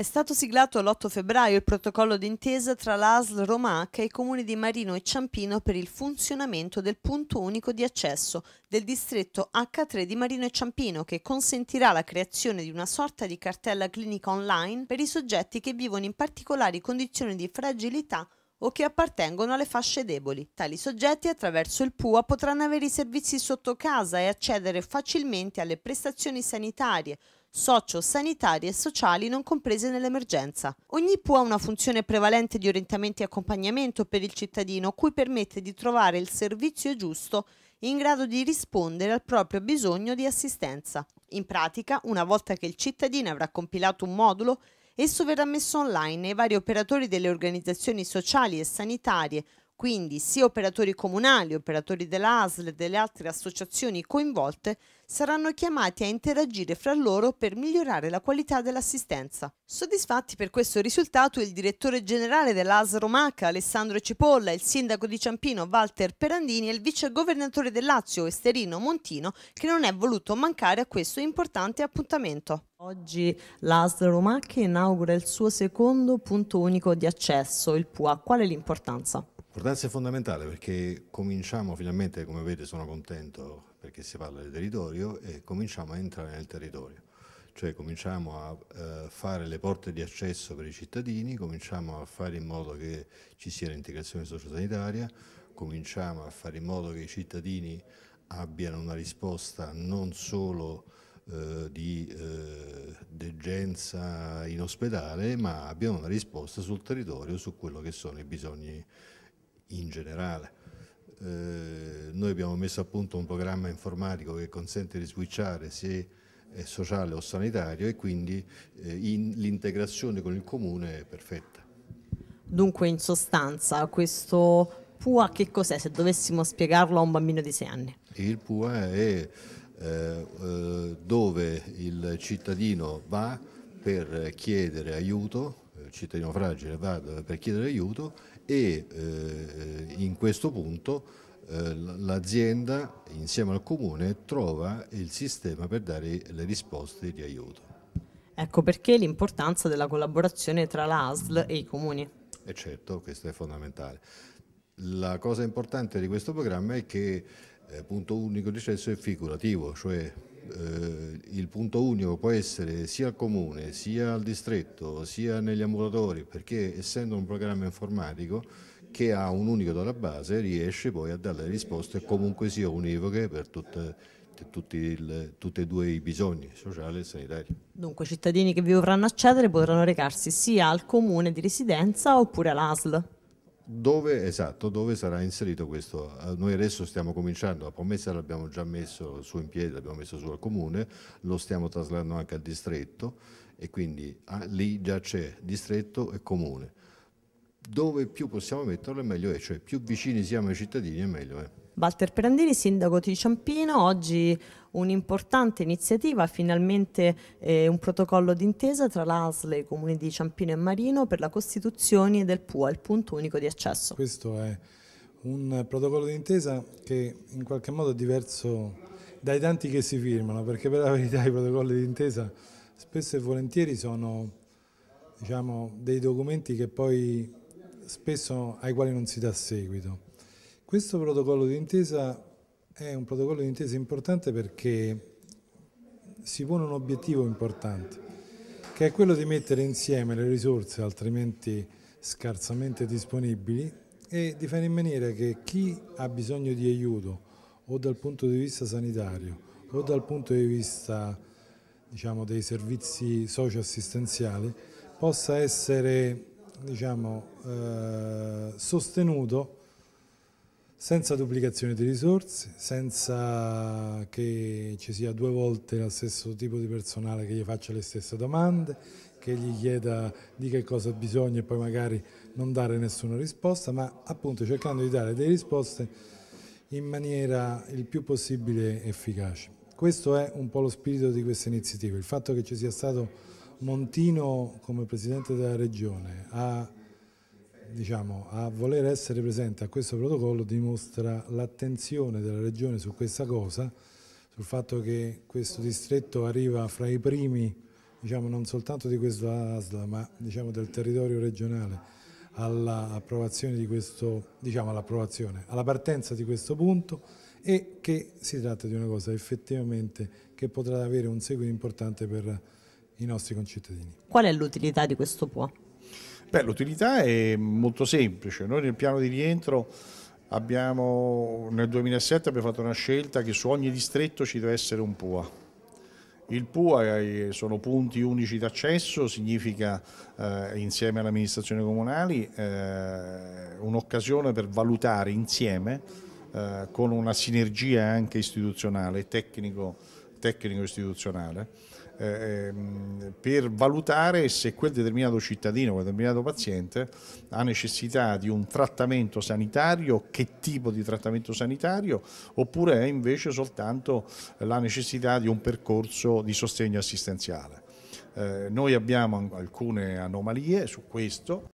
È stato siglato l'8 febbraio il protocollo d'intesa tra l'ASL Romacca e i comuni di Marino e Ciampino per il funzionamento del punto unico di accesso del distretto H3 di Marino e Ciampino che consentirà la creazione di una sorta di cartella clinica online per i soggetti che vivono in particolari condizioni di fragilità o che appartengono alle fasce deboli. Tali soggetti attraverso il PUA potranno avere i servizi sotto casa e accedere facilmente alle prestazioni sanitarie, socio-sanitarie e sociali non comprese nell'emergenza. Ogni PU ha una funzione prevalente di orientamento e accompagnamento per il cittadino, cui permette di trovare il servizio giusto in grado di rispondere al proprio bisogno di assistenza. In pratica, una volta che il cittadino avrà compilato un modulo, esso verrà messo online e i vari operatori delle organizzazioni sociali e sanitarie quindi sia operatori comunali, operatori dell'ASL e delle altre associazioni coinvolte saranno chiamati a interagire fra loro per migliorare la qualità dell'assistenza. Soddisfatti per questo risultato il direttore generale dell'AS Romaca Alessandro Cipolla, il sindaco di Ciampino Walter Perandini e il vice governatore del Lazio Esterino Montino che non è voluto mancare a questo importante appuntamento. Oggi l'ASL Romacchi inaugura il suo secondo punto unico di accesso, il PUA. Qual è l'importanza? L'importanza è fondamentale perché cominciamo finalmente, come vedete sono contento perché si parla del territorio, e cominciamo a entrare nel territorio, cioè cominciamo a eh, fare le porte di accesso per i cittadini, cominciamo a fare in modo che ci sia l'integrazione sociosanitaria, cominciamo a fare in modo che i cittadini abbiano una risposta non solo eh, di eh, degenza in ospedale, ma abbiano una risposta sul territorio su quello che sono i bisogni in generale. Eh, noi abbiamo messo a punto un programma informatico che consente di switchare se è sociale o sanitario e quindi eh, l'integrazione con il comune è perfetta. Dunque in sostanza questo PUA che cos'è se dovessimo spiegarlo a un bambino di 6 anni? Il PUA è eh, eh, dove il cittadino va per chiedere aiuto il cittadino fragile va per chiedere aiuto e eh, in questo punto eh, l'azienda insieme al comune trova il sistema per dare le risposte di aiuto. Ecco perché l'importanza della collaborazione tra l'ASL e i comuni. E eh, certo, questo è fondamentale. La cosa importante di questo programma è che eh, punto unico di cesso è figurativo, cioè eh, il punto unico può essere sia al comune, sia al distretto, sia negli ambulatori, perché essendo un programma informatico che ha un unico dalla base riesce poi a dare risposte comunque sia univoche per tutte tutti e due i bisogni, sociali e sanitari. Dunque i cittadini che vi vorranno accedere potranno recarsi sia al comune di residenza oppure all'ASL? dove, esatto, dove sarà inserito questo? Eh, noi adesso stiamo cominciando, la promessa l'abbiamo già messo su in piedi, l'abbiamo messo su al comune, lo stiamo traslando anche al distretto e quindi ah, lì già c'è distretto e comune. Dove più possiamo metterlo meglio è, cioè più vicini siamo ai cittadini meglio è. Eh. Walter Perandini, sindaco di Ciampino, oggi un'importante iniziativa, finalmente eh, un protocollo d'intesa tra l'ASLE, e i comuni di Ciampino e Marino per la costituzione del PUA, il punto unico di accesso. Questo è un protocollo d'intesa che in qualche modo è diverso dai tanti che si firmano, perché per la verità i protocolli d'intesa spesso e volentieri sono diciamo, dei documenti poi, spesso, ai quali non si dà seguito. Questo protocollo d'intesa è un protocollo d'intesa importante perché si pone un obiettivo importante, che è quello di mettere insieme le risorse altrimenti scarsamente disponibili e di fare in maniera che chi ha bisogno di aiuto o dal punto di vista sanitario o dal punto di vista diciamo, dei servizi socio-assistenziali possa essere diciamo, eh, sostenuto senza duplicazione di risorse, senza che ci sia due volte lo stesso tipo di personale che gli faccia le stesse domande, che gli chieda di che cosa ha bisogno e poi magari non dare nessuna risposta, ma appunto cercando di dare delle risposte in maniera il più possibile efficace. Questo è un po' lo spirito di questa iniziativa, il fatto che ci sia stato Montino come Presidente della Regione a diciamo, a voler essere presente a questo protocollo dimostra l'attenzione della Regione su questa cosa, sul fatto che questo distretto arriva fra i primi, diciamo, non soltanto di questa ASLA, ma diciamo, del territorio regionale, all'approvazione di questo, diciamo all'approvazione, alla partenza di questo punto e che si tratta di una cosa effettivamente che potrà avere un seguito importante per i nostri concittadini. Qual è l'utilità di questo PUA? Beh, l'utilità è molto semplice, noi nel piano di rientro abbiamo, nel 2007 abbiamo fatto una scelta che su ogni distretto ci deve essere un PUA. Il PUA sono punti unici d'accesso, significa eh, insieme alle amministrazioni comunali eh, un'occasione per valutare insieme eh, con una sinergia anche istituzionale e tecnico tecnico istituzionale eh, ehm, per valutare se quel determinato cittadino, quel determinato paziente ha necessità di un trattamento sanitario, che tipo di trattamento sanitario, oppure è invece soltanto la necessità di un percorso di sostegno assistenziale. Eh, noi abbiamo alcune anomalie su questo.